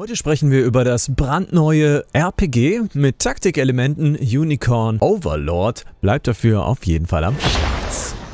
Heute sprechen wir über das brandneue RPG mit Taktikelementen Unicorn Overlord. Bleibt dafür auf jeden Fall am Start.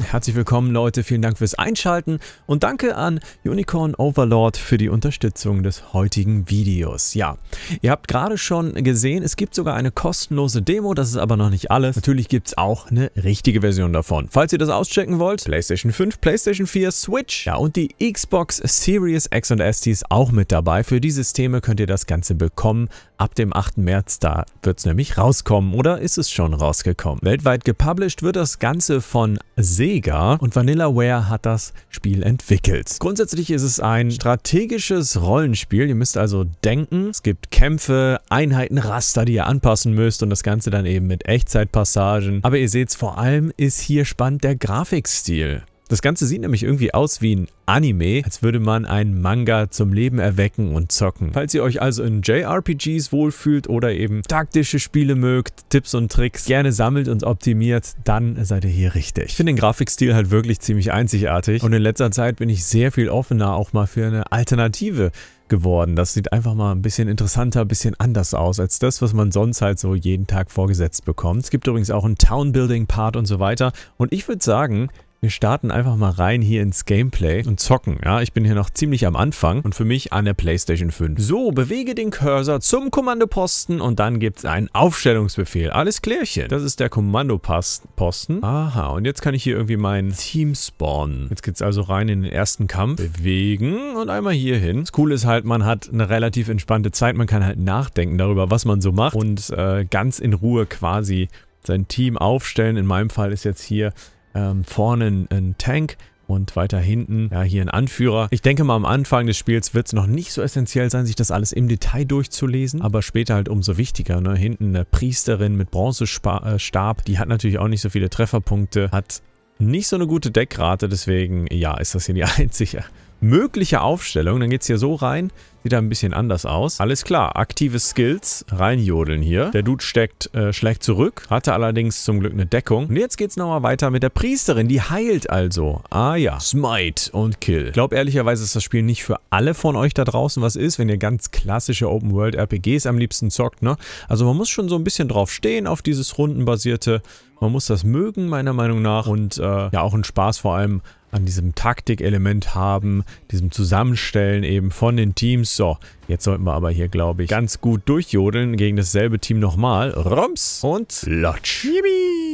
Herzlich willkommen Leute, vielen Dank fürs Einschalten und danke an Unicorn Overlord für die Unterstützung des heutigen Videos. Ja, ihr habt gerade schon gesehen, es gibt sogar eine kostenlose Demo, das ist aber noch nicht alles. Natürlich gibt es auch eine richtige Version davon. Falls ihr das auschecken wollt, PlayStation 5, PlayStation 4, Switch ja, und die Xbox Series X und S, die ist auch mit dabei. Für die Systeme könnt ihr das Ganze bekommen, Ab dem 8. März da wird es nämlich rauskommen oder ist es schon rausgekommen. Weltweit gepublished wird das Ganze von Sega und Vanillaware hat das Spiel entwickelt. Grundsätzlich ist es ein strategisches Rollenspiel. Ihr müsst also denken. Es gibt Kämpfe, Einheitenraster, die ihr anpassen müsst und das Ganze dann eben mit Echtzeitpassagen. Aber ihr seht es vor allem ist hier spannend der Grafikstil. Das Ganze sieht nämlich irgendwie aus wie ein Anime, als würde man einen Manga zum Leben erwecken und zocken. Falls ihr euch also in JRPGs wohlfühlt oder eben taktische Spiele mögt, Tipps und Tricks gerne sammelt und optimiert, dann seid ihr hier richtig. Ich finde den Grafikstil halt wirklich ziemlich einzigartig und in letzter Zeit bin ich sehr viel offener auch mal für eine Alternative geworden. Das sieht einfach mal ein bisschen interessanter, ein bisschen anders aus als das, was man sonst halt so jeden Tag vorgesetzt bekommt. Es gibt übrigens auch einen Town-Building-Part und so weiter. Und ich würde sagen, wir starten einfach mal rein hier ins Gameplay und zocken. Ja, ich bin hier noch ziemlich am Anfang und für mich an der Playstation 5. So, bewege den Cursor zum Kommandoposten und dann gibt es einen Aufstellungsbefehl. Alles klärchen. Das ist der Kommandoposten. Aha, und jetzt kann ich hier irgendwie mein Team spawnen. Jetzt geht es also rein in den ersten Kampf. Bewegen und einmal hier hin. Das Coole ist halt, man hat eine relativ entspannte Zeit. Man kann halt nachdenken darüber, was man so macht und äh, ganz in Ruhe quasi sein Team aufstellen. In meinem Fall ist jetzt hier ähm, vorne ein, Tank und weiter hinten, ja, hier ein Anführer. Ich denke mal, am Anfang des Spiels wird es noch nicht so essentiell sein, sich das alles im Detail durchzulesen, aber später halt umso wichtiger. Ne? Hinten eine Priesterin mit Bronzestab, äh, die hat natürlich auch nicht so viele Trefferpunkte, hat nicht so eine gute Deckrate, deswegen, ja, ist das hier die einzige mögliche Aufstellung. Dann geht es hier so rein. Sieht da ein bisschen anders aus. Alles klar, aktive Skills, reinjodeln hier. Der Dude steckt, äh, schlägt zurück, hatte allerdings zum Glück eine Deckung. Und jetzt geht es nochmal weiter mit der Priesterin, die heilt also. Ah ja, Smite und Kill. Ich glaube ehrlicherweise ist das Spiel nicht für alle von euch da draußen was ist, wenn ihr ganz klassische Open-World-RPGs am liebsten zockt, ne? Also man muss schon so ein bisschen drauf stehen, auf dieses rundenbasierte. Man muss das mögen, meiner Meinung nach. Und äh, ja, auch ein Spaß vor allem an diesem Taktikelement haben, diesem Zusammenstellen eben von den Teams. So, jetzt sollten wir aber hier, glaube ich, ganz gut durchjodeln gegen dasselbe Team nochmal. Rums und Lotsch.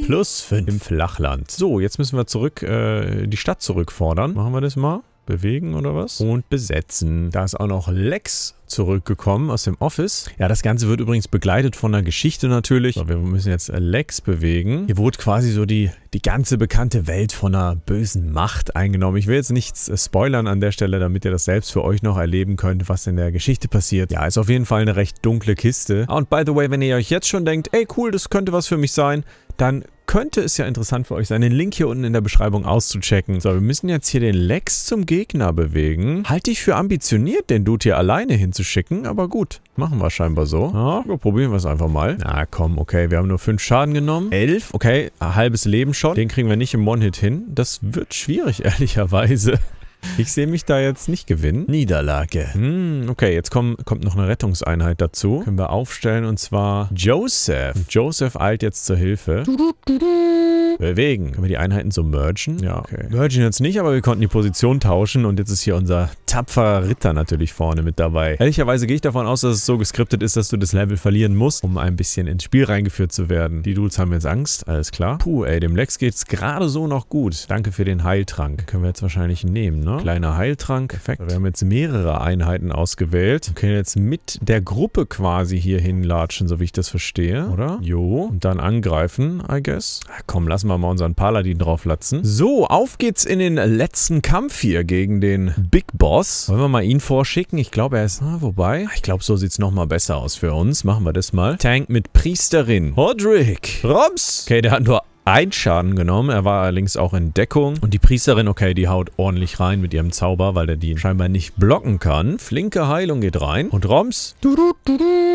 Plus 5 im Flachland. So, jetzt müssen wir zurück, äh, die Stadt zurückfordern. Machen wir das mal bewegen oder was? Und besetzen. Da ist auch noch Lex zurückgekommen aus dem Office. Ja, das Ganze wird übrigens begleitet von einer Geschichte natürlich. So, wir müssen jetzt Lex bewegen. Hier wurde quasi so die, die ganze bekannte Welt von einer bösen Macht eingenommen. Ich will jetzt nichts äh, spoilern an der Stelle, damit ihr das selbst für euch noch erleben könnt, was in der Geschichte passiert. Ja, ist auf jeden Fall eine recht dunkle Kiste. Ah, und by the way, wenn ihr euch jetzt schon denkt, ey cool, das könnte was für mich sein, dann könnte es ja interessant für euch sein, den Link hier unten in der Beschreibung auszuchecken. So, wir müssen jetzt hier den Lex zum Gegner bewegen. Halte ich für ambitioniert, den Dude hier alleine hinzuschicken, aber gut. Machen wir scheinbar so. Ja, wir probieren wir es einfach mal. Na komm, okay, wir haben nur fünf Schaden genommen. Elf, okay, ein halbes Leben schon. Den kriegen wir nicht im One-Hit hin. Das wird schwierig, ehrlicherweise. Ich sehe mich da jetzt nicht gewinnen. Niederlage. Hm, okay, jetzt komm, kommt noch eine Rettungseinheit dazu. Können wir aufstellen und zwar Joseph. Joseph eilt jetzt zur Hilfe. Du, du, du, du bewegen. Können wir die Einheiten so mergen? Ja. Okay. Mergen jetzt nicht, aber wir konnten die Position tauschen und jetzt ist hier unser tapferer Ritter natürlich vorne mit dabei. Ehrlicherweise gehe ich davon aus, dass es so geskriptet ist, dass du das Level verlieren musst, um ein bisschen ins Spiel reingeführt zu werden. Die Dudes haben jetzt Angst, alles klar. Puh, ey, dem Lex geht's gerade so noch gut. Danke für den Heiltrank. Können wir jetzt wahrscheinlich nehmen, ne? Kleiner Heiltrank. Perfekt. Wir haben jetzt mehrere Einheiten ausgewählt. Wir können jetzt mit der Gruppe quasi hier hinlatschen, so wie ich das verstehe, oder? Jo. Und dann angreifen, I guess. Ach, komm, lass mal wir mal unseren Paladin drauflatzen. So, auf geht's in den letzten Kampf hier gegen den Big Boss. Wollen wir mal ihn vorschicken? Ich glaube, er ist... Ah, wobei... Ah, ich glaube, so sieht's nochmal besser aus für uns. Machen wir das mal. Tank mit Priesterin. Hodrick. Roms. Okay, der hat nur ein Schaden genommen. Er war allerdings auch in Deckung. Und die Priesterin, okay, die haut ordentlich rein mit ihrem Zauber, weil er die scheinbar nicht blocken kann. Flinke Heilung geht rein. Und Roms. Du, du, du, du.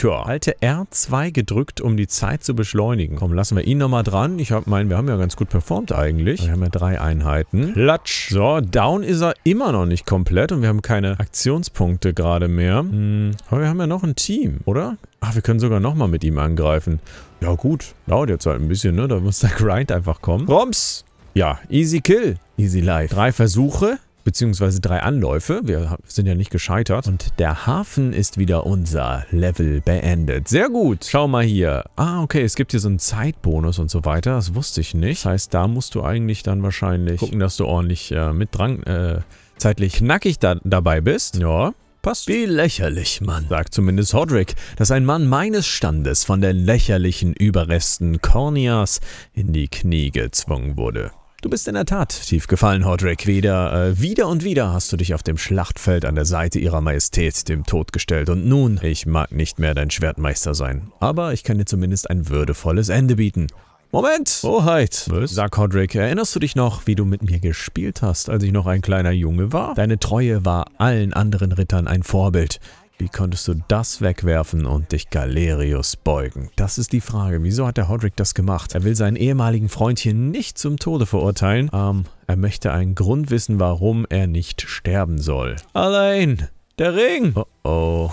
Tja, halte R2 gedrückt, um die Zeit zu beschleunigen. Komm, lassen wir ihn nochmal dran. Ich hab, meine, wir haben ja ganz gut performt eigentlich. Wir haben ja drei Einheiten. Klatsch. So, down ist er immer noch nicht komplett und wir haben keine Aktionspunkte gerade mehr. Hm, aber wir haben ja noch ein Team, oder? Ach, wir können sogar nochmal mit ihm angreifen. Ja gut, dauert jetzt halt ein bisschen, ne? Da muss der Grind einfach kommen. Roms! Ja, easy kill. Easy life. Drei Versuche beziehungsweise drei Anläufe. Wir sind ja nicht gescheitert. Und der Hafen ist wieder unser Level beendet. Sehr gut. Schau mal hier. Ah, okay, es gibt hier so einen Zeitbonus und so weiter. Das wusste ich nicht. Das heißt, da musst du eigentlich dann wahrscheinlich gucken, dass du ordentlich äh, mit dran, äh, zeitlich knackig da dabei bist. Ja, Passt. Wie lächerlich, Mann, sagt zumindest Hodrick, dass ein Mann meines Standes von den lächerlichen Überresten Corneas in die Knie gezwungen wurde. Du bist in der Tat tief gefallen, Hodrick. Wieder, äh, wieder und wieder hast du dich auf dem Schlachtfeld an der Seite ihrer Majestät, dem Tod, gestellt. Und nun, ich mag nicht mehr dein Schwertmeister sein, aber ich kann dir zumindest ein würdevolles Ende bieten. Moment! Hoheit! Was? Sag Hodrick, erinnerst du dich noch, wie du mit mir gespielt hast, als ich noch ein kleiner Junge war? Deine Treue war allen anderen Rittern ein Vorbild. Wie konntest du das wegwerfen und dich Galerius beugen? Das ist die Frage. Wieso hat der Hodrick das gemacht? Er will seinen ehemaligen Freund hier nicht zum Tode verurteilen. Ähm, er möchte einen Grund wissen, warum er nicht sterben soll. Allein! Der Ring! Oh oh.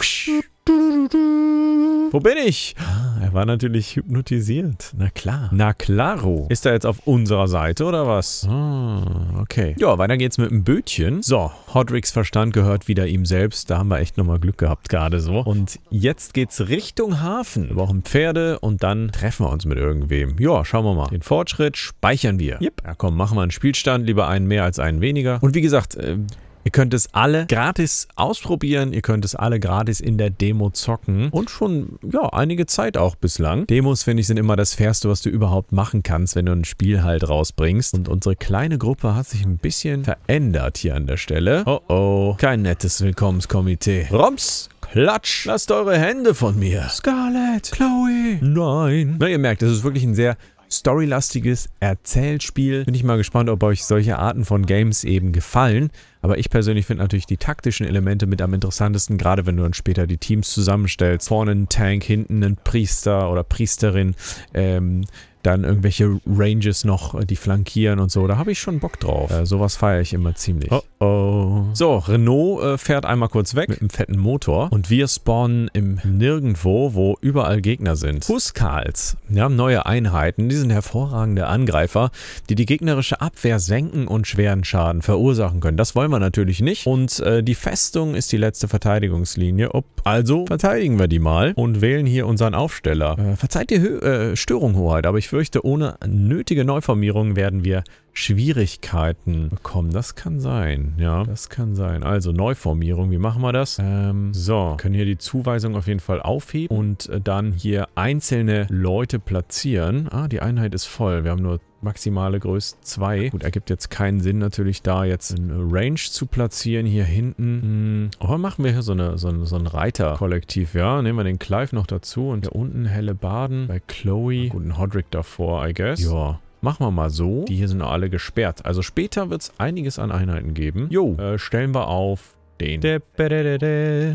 Wo bin ich? Ah er war natürlich hypnotisiert. Na klar. Na klaro. Ist er jetzt auf unserer Seite oder was? Ah, okay. Ja, weiter geht's mit dem Bötchen. So, Hodricks Verstand gehört wieder ihm selbst. Da haben wir echt nochmal Glück gehabt gerade so. Und jetzt geht's Richtung Hafen. Wir brauchen Pferde und dann treffen wir uns mit irgendwem. Ja, schauen wir mal. Den Fortschritt speichern wir. Yep. Ja komm, machen wir einen Spielstand. Lieber einen mehr als einen weniger. Und wie gesagt, äh, Ihr könnt es alle gratis ausprobieren, ihr könnt es alle gratis in der Demo zocken und schon, ja, einige Zeit auch bislang. Demos, finde ich, sind immer das Fairste, was du überhaupt machen kannst, wenn du ein Spiel halt rausbringst. Und unsere kleine Gruppe hat sich ein bisschen verändert hier an der Stelle. Oh oh, kein nettes Willkommenskomitee. Roms, Klatsch! Lasst eure Hände von mir! Scarlett! Chloe! Nein! Na, ihr merkt, es ist wirklich ein sehr storylastiges Erzählspiel. Bin ich mal gespannt, ob euch solche Arten von Games eben gefallen. Aber ich persönlich finde natürlich die taktischen Elemente mit am interessantesten, gerade wenn du dann später die Teams zusammenstellst. Vorne ein Tank, hinten ein Priester oder Priesterin. Ähm, dann irgendwelche Ranges noch, äh, die flankieren und so. Da habe ich schon Bock drauf. Äh, sowas feiere ich immer ziemlich. Oh oh. So, Renault äh, fährt einmal kurz weg mit einem fetten Motor und wir spawnen im Nirgendwo, wo überall Gegner sind. Huskals, haben neue Einheiten, die sind hervorragende Angreifer, die die gegnerische Abwehr senken und schweren Schaden verursachen können. Das wollen wir natürlich nicht. Und äh, die Festung ist die letzte Verteidigungslinie. Ob, also verteidigen wir die mal und wählen hier unseren Aufsteller. Äh, verzeiht die Hö äh, Störung, Hoheit, aber ich würde fürchte, ohne nötige Neuformierung werden wir Schwierigkeiten mhm. bekommen. Das kann sein, ja. Das kann sein. Also Neuformierung, wie machen wir das? Ähm, so, können hier die Zuweisung auf jeden Fall aufheben und äh, dann hier einzelne Leute platzieren. Ah, die Einheit ist voll. Wir haben nur maximale Größe 2. Gut, ergibt jetzt keinen Sinn natürlich da jetzt eine Range zu platzieren hier hinten. Hm. Aber machen wir hier so, eine, so, ein, so ein Reiter-Kollektiv, ja. Nehmen wir den Clive noch dazu und da unten helle Baden bei Chloe. Gut, ein Hodrick davor, I guess. Ja, Machen wir mal so. Die hier sind alle gesperrt. Also später wird es einiges an Einheiten geben. Jo, äh, stellen wir auf den.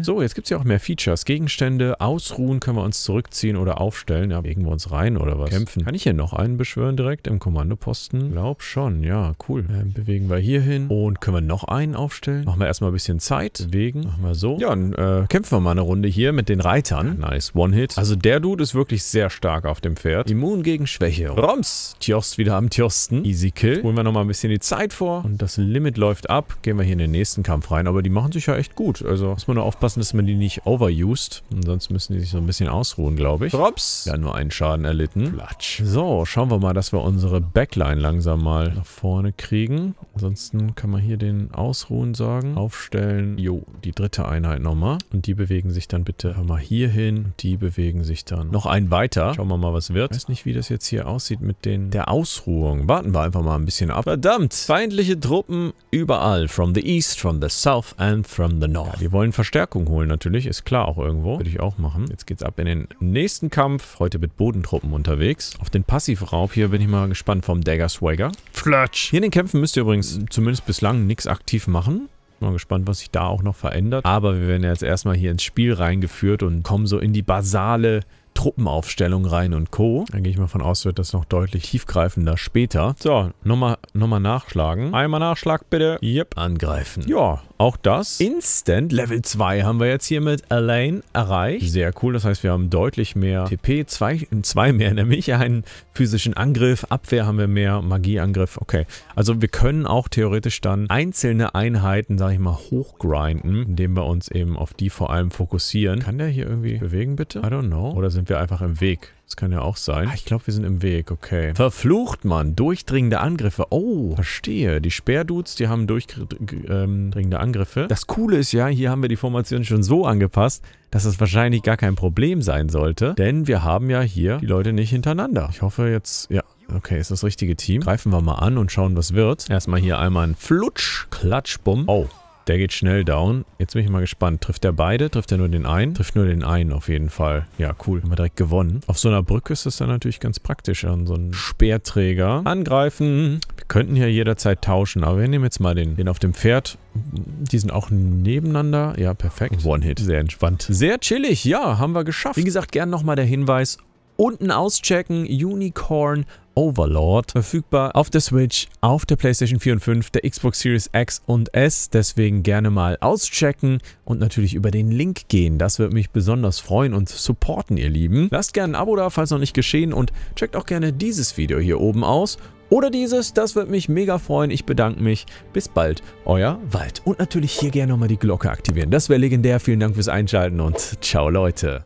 So, jetzt gibt es ja auch mehr Features. Gegenstände, ausruhen, können wir uns zurückziehen oder aufstellen. Ja, legen wir uns rein oder was? Kämpfen. Kann ich hier noch einen beschwören direkt im Kommandoposten? Glaub schon, ja, cool. Ähm, bewegen wir hier hin. Und können wir noch einen aufstellen? Machen wir erstmal ein bisschen Zeit. Bewegen. Machen wir so. Ja, dann äh, kämpfen wir mal eine Runde hier mit den Reitern. Nice, One-Hit. Also der Dude ist wirklich sehr stark auf dem Pferd. Immun gegen Schwäche. Roms. Tjost wieder am Tjosten. Easy Kill. Holen wir nochmal ein bisschen die Zeit vor. Und das Limit läuft ab. Gehen wir hier in den nächsten Kampf rein. Aber die machen machen sich ja echt gut. Also muss man nur aufpassen, dass man die nicht overused. Ansonsten müssen die sich so ein bisschen ausruhen, glaube ich. Drops. Ja, nur einen Schaden erlitten. Platsch. So, schauen wir mal, dass wir unsere Backline langsam mal nach vorne kriegen. Ansonsten kann man hier den Ausruhen sagen. Aufstellen. Jo, die dritte Einheit nochmal. Und die bewegen sich dann bitte mal hier hin. Die bewegen sich dann noch ein weiter. Schauen wir mal, was wird. Ich weiß nicht, wie das jetzt hier aussieht mit den der Ausruhung. Warten wir einfach mal ein bisschen ab. Verdammt! Feindliche Truppen überall. From the east, from the south and man from the North. Ja, wir wollen Verstärkung holen natürlich, ist klar auch irgendwo. Würde ich auch machen. Jetzt geht's ab in den nächsten Kampf. Heute mit Bodentruppen unterwegs. Auf den Passivraub hier bin ich mal gespannt vom Dagger Swagger. Flatsch. Hier in den Kämpfen müsst ihr übrigens zumindest bislang nichts aktiv machen. Mal gespannt, was sich da auch noch verändert. Aber wir werden jetzt erstmal hier ins Spiel reingeführt und kommen so in die basale Truppenaufstellung rein und Co. Da gehe ich mal von aus, wird das noch deutlich tiefgreifender später. So, nochmal nochmal nachschlagen. Einmal Nachschlag bitte. Yep. Angreifen. Ja, auch das. Instant Level 2 haben wir jetzt hier mit Elaine erreicht. Sehr cool, das heißt, wir haben deutlich mehr TP, zwei, zwei mehr nämlich. Einen physischen Angriff, Abwehr haben wir mehr, Magieangriff, okay. Also wir können auch theoretisch dann einzelne Einheiten, sage ich mal, hochgrinden, indem wir uns eben auf die vor allem fokussieren. Kann der hier irgendwie bewegen bitte? I don't know. Oder sind wir wir einfach im Weg? Das kann ja auch sein. Ah, ich glaube, wir sind im Weg, okay. Verflucht, Mann. Durchdringende Angriffe. Oh, verstehe. Die Speerdudes, die haben durchdringende ähm, Angriffe. Das Coole ist ja, hier haben wir die Formation schon so angepasst, dass es wahrscheinlich gar kein Problem sein sollte. Denn wir haben ja hier die Leute nicht hintereinander. Ich hoffe jetzt, ja, Okay, ist das richtige Team. Greifen wir mal an und schauen, was wird. Erstmal hier einmal ein Flutsch, Klatsch, Bumm. Oh, der geht schnell down. Jetzt bin ich mal gespannt. Trifft der beide? Trifft er nur den einen? Trifft nur den einen auf jeden Fall. Ja, cool. Haben wir direkt gewonnen. Auf so einer Brücke ist das dann natürlich ganz praktisch. An so einen Speerträger angreifen. Wir könnten ja jederzeit tauschen. Aber wir nehmen jetzt mal den, den auf dem Pferd. Die sind auch nebeneinander. Ja, perfekt. One-Hit. Sehr entspannt. Sehr chillig. Ja, haben wir geschafft. Wie gesagt, gern nochmal der Hinweis Unten auschecken, Unicorn Overlord, verfügbar auf der Switch, auf der Playstation 4 und 5, der Xbox Series X und S, deswegen gerne mal auschecken und natürlich über den Link gehen, das würde mich besonders freuen und supporten, ihr Lieben. Lasst gerne ein Abo da, falls noch nicht geschehen und checkt auch gerne dieses Video hier oben aus oder dieses, das würde mich mega freuen. Ich bedanke mich. Bis bald, euer Wald. Und natürlich hier gerne nochmal die Glocke aktivieren. Das wäre legendär. Vielen Dank fürs Einschalten und ciao Leute.